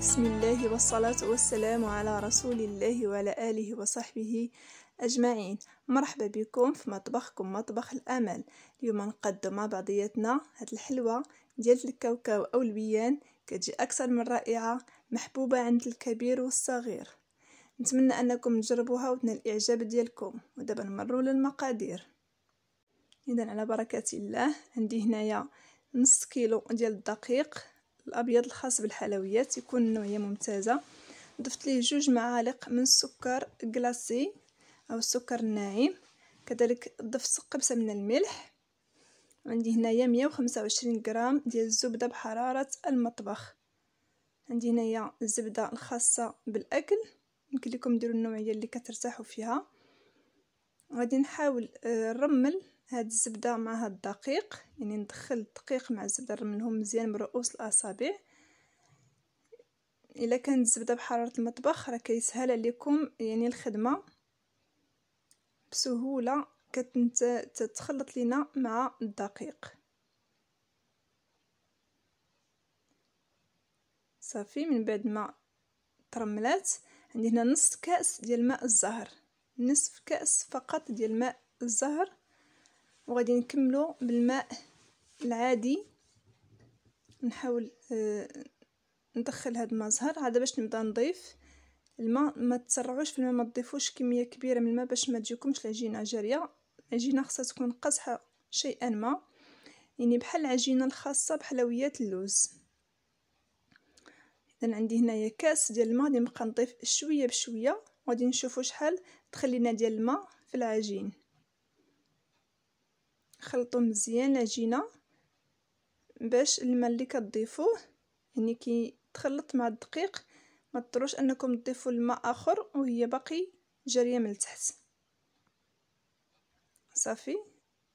بسم الله والصلاة والسلام على رسول الله وعلى آله وصحبه أجمعين مرحبا بكم في مطبخكم مطبخ الأمل اليوم نقدم مع بعضياتنا هاد الحلوة ديال الكاوكاو أو البيان كتجي أكثر من رائعة محبوبة عند الكبير والصغير نتمنى أنكم تجربوها وتنال الإعجاب ديالكم ودابا نمروا للمقادير إذا على بركة الله عندي هنايا نص كيلو ديال الدقيق الابيض الخاص بالحلويات يكون النوعيه ممتازه ضفت ليه جوج معالق من السكر كلاسي او السكر الناعم كذلك ضفت قبسه من الملح عندي هنايا 125 غرام ديال الزبده بحراره المطبخ عندي هنايا الزبده الخاصه بالاكل يمكن لكم ديروا النوعيه اللي كترتاحوا فيها غادي نحاول آه، نرمل هاد الزبدة مع هاد الدقيق يعني ندخل الدقيق مع الزبدة نرملهم مزيان برؤوس الأصابع إلا كانت الزبدة بحرارة المطبخ راه كيسهل عليكم يعني الخدمة بسهولة تتخلط لينا مع الدقيق صافي من بعد ما ترملات عندي هنا نص كأس ديال ماء الزهر نصف كأس فقط ديال ماء الزهر وغادي نكملو بالماء العادي نحاول آه، ندخل هاد الماء زهر هذا باش نبدا نضيف الماء ما تسرعوش في الماء ما تضيفوش كميه كبيره من الماء باش ما تجيكمش العجينه جاريه العجينه خاصها تكون قاصحه شيئا ما يعني بحال العجينه الخاصه بحلويات اللوز اذا عندي هنايا كاس ديال الماء اللي نبقى نضيف شويه بشويه وغادي نشوفوا شحال تخلينا ديال الماء في العجين خلطوا مزيان العجينه باش الماء اللي كتضيفوه يعني كي تخلط مع الدقيق ما تضطروش انكم تضيفوا الماء اخر وهي باقي جاريه من التحت صافي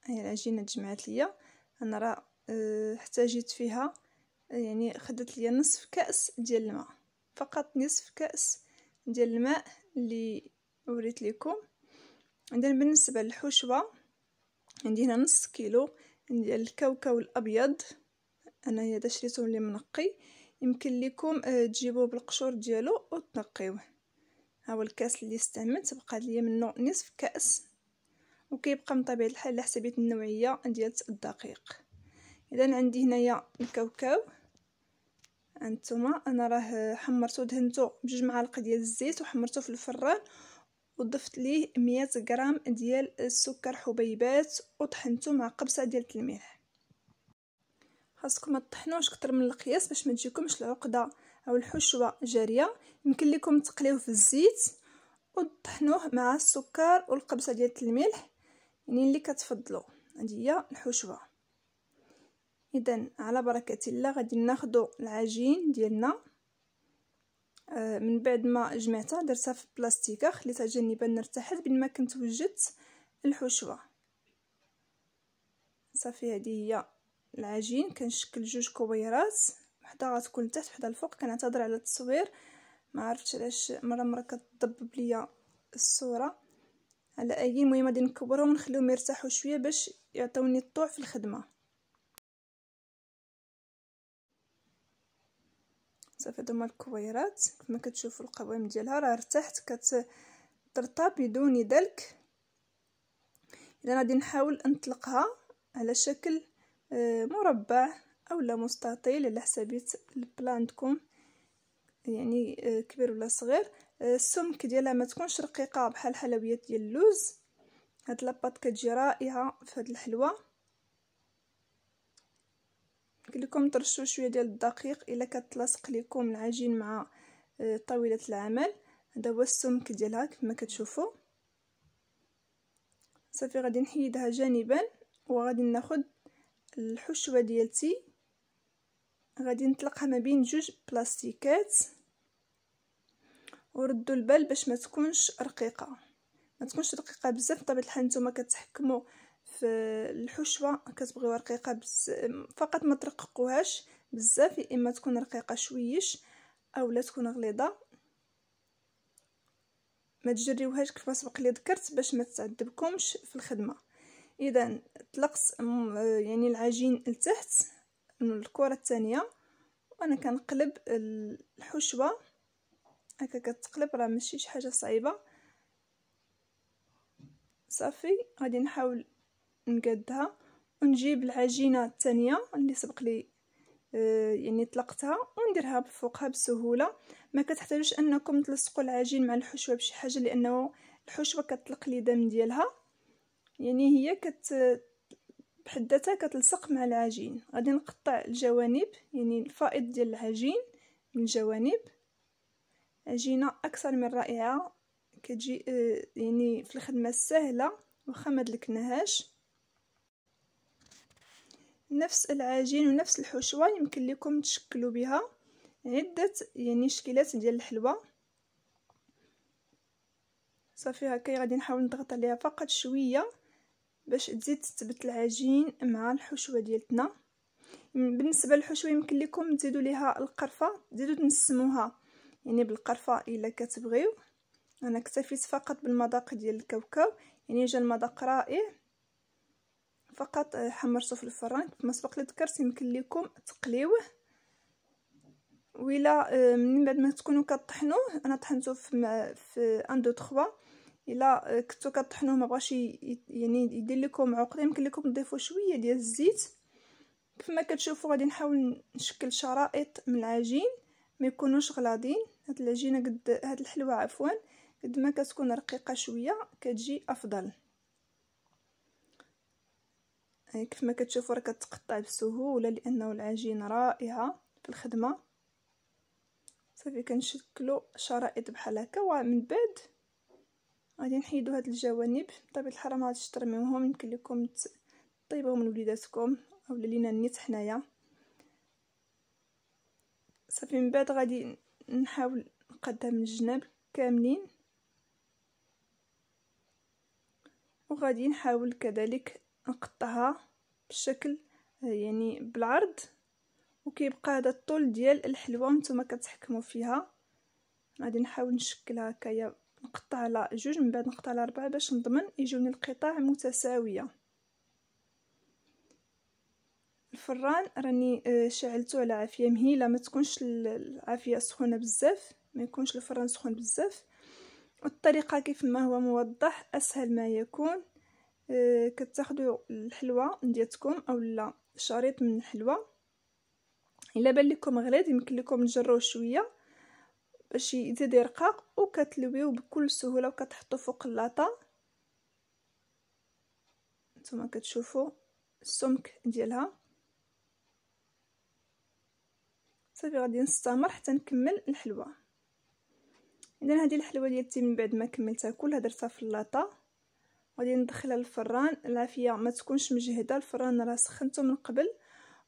هي العجينه تجمعات ليا انا راه احتاجيت آه، فيها يعني خدت ليا نصف كاس ديال الماء فقط نصف كاس ديال الماء اللي وريت لكم عندنا بالنسبه للحشوه عندي هنا نص كيلو ديال الكاوكاو الابيض انايا هذا شريته لي منقي يمكن لكم آه، تجيبوه بالقشور ديالو وتنقيوه ها هو الكاس اللي استعملت بقى لي منه نصف كاس وكيبقى من طبيعه الحال على حسب النوعيه ديال الدقيق اذا عندي هنايا الكاوكاو انتما انا راه حمرته دهنته بجوج معالق ديال الزيت وحمرته في الفران وضفت ليه 100 غرام ديال السكر حبيبات وطحنته مع قبصه ديال الملح خاصكم ما تطحنوش كتر من القياس باش ما تجيكمش العقده او الحشوه جاريه يمكن لكم تقليوه في الزيت وطحنوه مع السكر والقبصه ديال الملح يعني اللي كتفضلوا هذه هي الحشوه اذا على بركه الله غادي ناخذ العجين ديالنا آه، من بعد ما جمعتها درتها في البلاستيكه خليتها جانبا نرتاحت بين ما كنت وجدت الحشوه صافي هذه هي العجين كنشكل جوج كويرات وحده غتكون لتحت وحده الفوق كنعتذر على التصوير ما عرفتش علاش مره مره كتضبب ليا الصوره على اي مهم غادي نكبرهم ونخليهم يرتاحوا شويه باش يعطيوني الطوع في الخدمه صافي هادو هما الكويرات كما كتشوفوا القوام ديالها راه ارتحت كترطب بدون دلك اذا غادي نحاول نطلقها على شكل آه، مربع اولا مستطيل على حسابيت البلان تكون يعني آه، كبير ولا صغير آه، السمك ديالها ما تكونش رقيقه بحال الحلويات ديال اللوز هاد لاباط كتجي رائعه في هاد الحلوه قلت لكم ترشوا شويه ديال الدقيق الا كتلاصق لكم العجين مع آه، طاوله العمل هذا هو السمك ديالها كما كتشوفوا صافي غادي نحيدها جانبا وغادي ناخد الحشوه ديالتي غادي نطلقها ما بين جوج بلاستيكات وردوا البال باش ما تكونش رقيقه ما تكونش رقيقه بزاف بطبيعه الحال نتوما كتحكموا في الحشوه كتبغيوها رقيقه بز... فقط ما ترققوهاش بزاف يا اما تكون رقيقه شويش اولا تكون غليظه ما تجريوهاش كيف سبق لي ذكرت باش ما تعذبكمش في الخدمه اذا طلقت يعني العجين لتحت من الكره الثانيه وانا كنقلب الحشوه هكا كتقلب راه ماشي شي حاجه صعيبه صافي غادي نحاول نقادها ونجيب العجينه الثانيه اللي سبق لي آه، يعني طلقتها ونديرها فوقها بسهوله ما كتحتاجوش انكم تلصقوا العجين مع الحشوه بشي حاجه لانه الحشوه كتطلق لي دم ديالها يعني هي كت بحد ذاتها كتلصق مع العجين غادي نقطع الجوانب يعني الفائض ديال العجين من الجوانب عجينه اكثر من رائعه كتجي آه، يعني في الخدمه السهله واخا ما دلكناهاش نفس العجين ونفس الحشوه يمكن لكم تشكلوا بها عده يعني شكلات ديال الحلوى صافي هكا غادي نحاول نضغط عليها فقط شويه باش تزيد تثبت العجين مع الحشوه ديالتنا بالنسبه للحشوه يمكن لكم تزيدوا ليها القرفه تزيدوا تنسموها يعني بالقرفه الا كتبغيو انا اكتفيت فقط بالمذاق ديال الكاوكاو يعني جا المذاق رائع فقط حمرته في الفران كما سبق لي ذكرت يمكن لكم تقليوه ولا آه، من بعد ما تكونوا كطحنوه انا طحنته في في 1 2 3 الا آه، كنتو كطحنوه ما بغاش يعني يدير لكم عقده يمكن لكم تضيفوا شويه ديال الزيت كما كتشوفوا غادي نحاول نشكل شرائط من العجين ما يكونوش غلاضين هاد العجينه قد هاد الحلوه عفوا قد ما كتكون رقيقه شويه كتجي افضل كيف ما كتشوفوا راه كتقطع بسهوله لانه العجينه رائعه في الخدمه صافي كنشكلوا شرائط بحال هكا ومن بعد غادي نحيدو هاد الجوانب بطبيعه الحال ما غاديش ترميوهم يمكن لكم طيبوهم لوليداتكم اولا لينا نيت حنايا صافي من بعد غادي نحاول نقدها من الجناب كاملين وغادي نحاول كذلك نقطعها بالشكل آه، يعني بالعرض وكيبقى هذا الطول ديال الحلوه نتوما كتحكموا فيها غادي نحاول نشكلها هكايا نقطع على جوج من بعد نقطع على اربعه باش نضمن يجوني القطع متساويه الفران راني آه، شعلته على عافيه مهيله ما تكونش العافيه سخونه بزاف ما يكونش الفران سخون بزاف والطريقه كيف ما هو موضح اسهل ما يكون آه، كتاخدو الحلوى ديالتكم اولا شريط من الحلوى الا بان لكم غليظ يمكن لكم تجروه شويه باش يزيد يرقاق وكتلويوه بكل سهوله وكتحطوه فوق اللاطه نتوما كتشوفوا السمك ديالها صافي غادي نستمر حتى نكمل الحلوى اذا هذه الحلوى ديالتي من بعد ما كملتها كلها درتها في اللاطه غادي ندخلها للفران العافيه ما تكونش مجهده الفران راه سخنته من قبل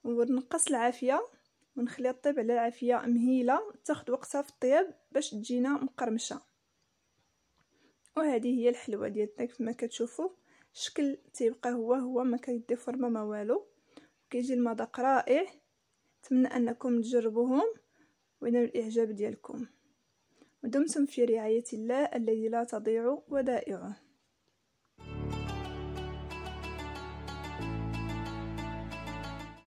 ونقص العافيه ونخليها طيب على العافيه مهيله تاخد وقتها في الطياب باش تجينا مقرمشه وهذه هي الحلوه ديالنا كما كتشوفوا الشكل تيبقى هو هو ما كيدي ما والو كيجي المذاق رائع نتمنى انكم تجربوهم وينالوا الاعجاب ديالكم ودمتم في رعايه الله الذي لا تضيع ودائعه